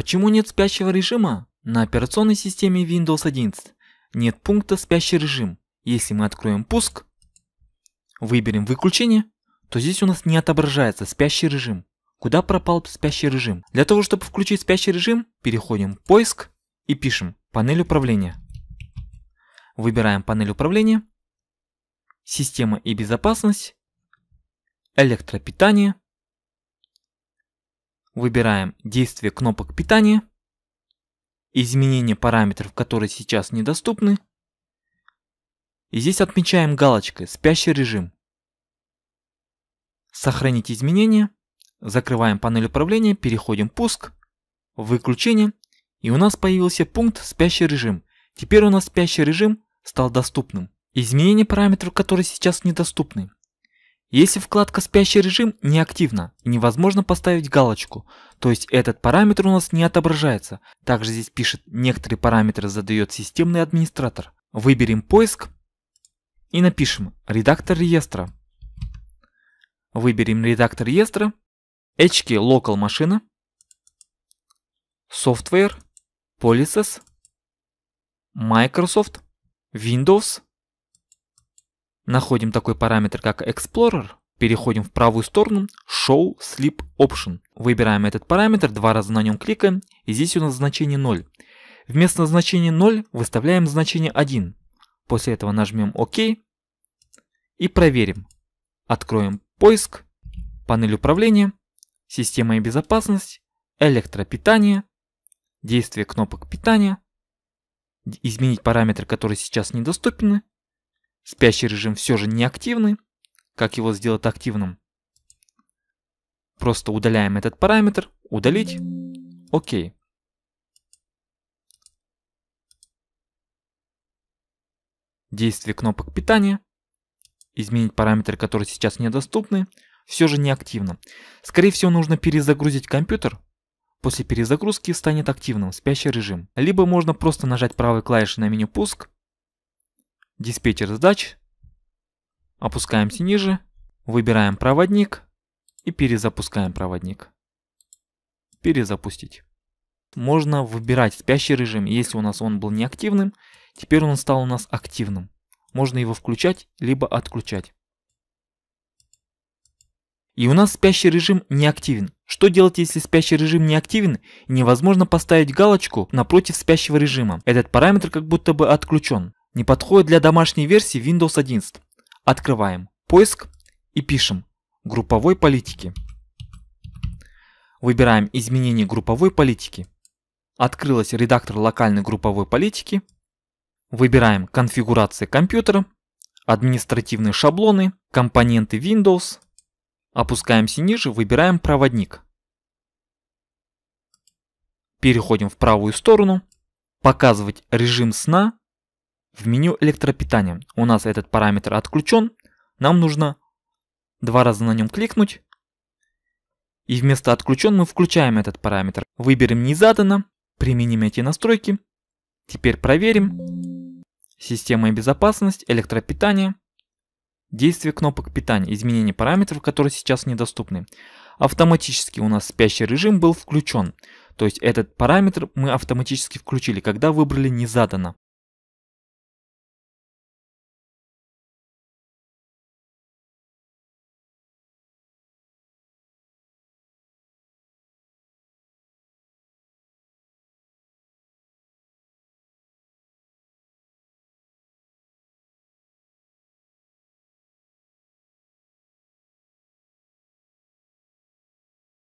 Почему нет спящего режима? На операционной системе Windows 11 нет пункта «Спящий режим». Если мы откроем пуск, выберем выключение, то здесь у нас не отображается спящий режим. Куда пропал спящий режим? Для того, чтобы включить спящий режим, переходим в поиск и пишем панель управления. Выбираем панель управления, система и безопасность, электропитание, Выбираем действие кнопок питания, изменение параметров, которые сейчас недоступны. И здесь отмечаем галочкой «Спящий режим». Сохранить изменения. Закрываем панель управления, переходим в «Пуск», «Выключение». И у нас появился пункт «Спящий режим». Теперь у нас спящий режим стал доступным. Изменение параметров, которые сейчас недоступны. Если вкладка «Спящий режим» неактивна, и невозможно поставить галочку, то есть этот параметр у нас не отображается. Также здесь пишет «Некоторые параметры задает системный администратор». Выберем «Поиск» и напишем «Редактор реестра». Выберем «Редактор реестра», «HK Local машина», «Software», «Policies», «Microsoft», «Windows», Находим такой параметр, как Explorer, переходим в правую сторону, Show Sleep Option. Выбираем этот параметр, два раза на нем кликаем, и здесь у нас значение 0. Вместо значения 0 выставляем значение 1. После этого нажмем ОК и проверим. Откроем поиск, панель управления, система и безопасность, электропитание, действие кнопок питания, изменить параметры, которые сейчас недоступны, Спящий режим все же не активный. Как его сделать активным? Просто удаляем этот параметр. Удалить. Окей. Действие кнопок питания. Изменить параметры, которые сейчас недоступны. Все же не активно. Скорее всего, нужно перезагрузить компьютер. После перезагрузки станет активным спящий режим. Либо можно просто нажать правой клавишей на меню «Пуск» диспетчер задач, опускаемся ниже, выбираем проводник и перезапускаем проводник. Перезапустить. Можно выбирать спящий режим, если у нас он был неактивным, теперь он стал у нас активным. Можно его включать, либо отключать. И у нас спящий режим неактивен. Что делать, если спящий режим неактивен? Невозможно поставить галочку напротив спящего режима. Этот параметр как будто бы отключен не подходит для домашней версии Windows 11. Открываем поиск и пишем групповой политики. Выбираем изменение групповой политики. Открылась редактор локальной групповой политики. Выбираем конфигурации компьютера, административные шаблоны, компоненты Windows. Опускаемся ниже, выбираем проводник. Переходим в правую сторону. Показывать режим сна в меню электропитания у нас этот параметр отключен. Нам нужно два раза на нем кликнуть. И вместо отключен мы включаем этот параметр. Выберем не задано, применим эти настройки. Теперь проверим. Система и безопасность, электропитание. Действие кнопок питания, изменение параметров, которые сейчас недоступны. Автоматически у нас спящий режим был включен. То есть этот параметр мы автоматически включили, когда выбрали не задано.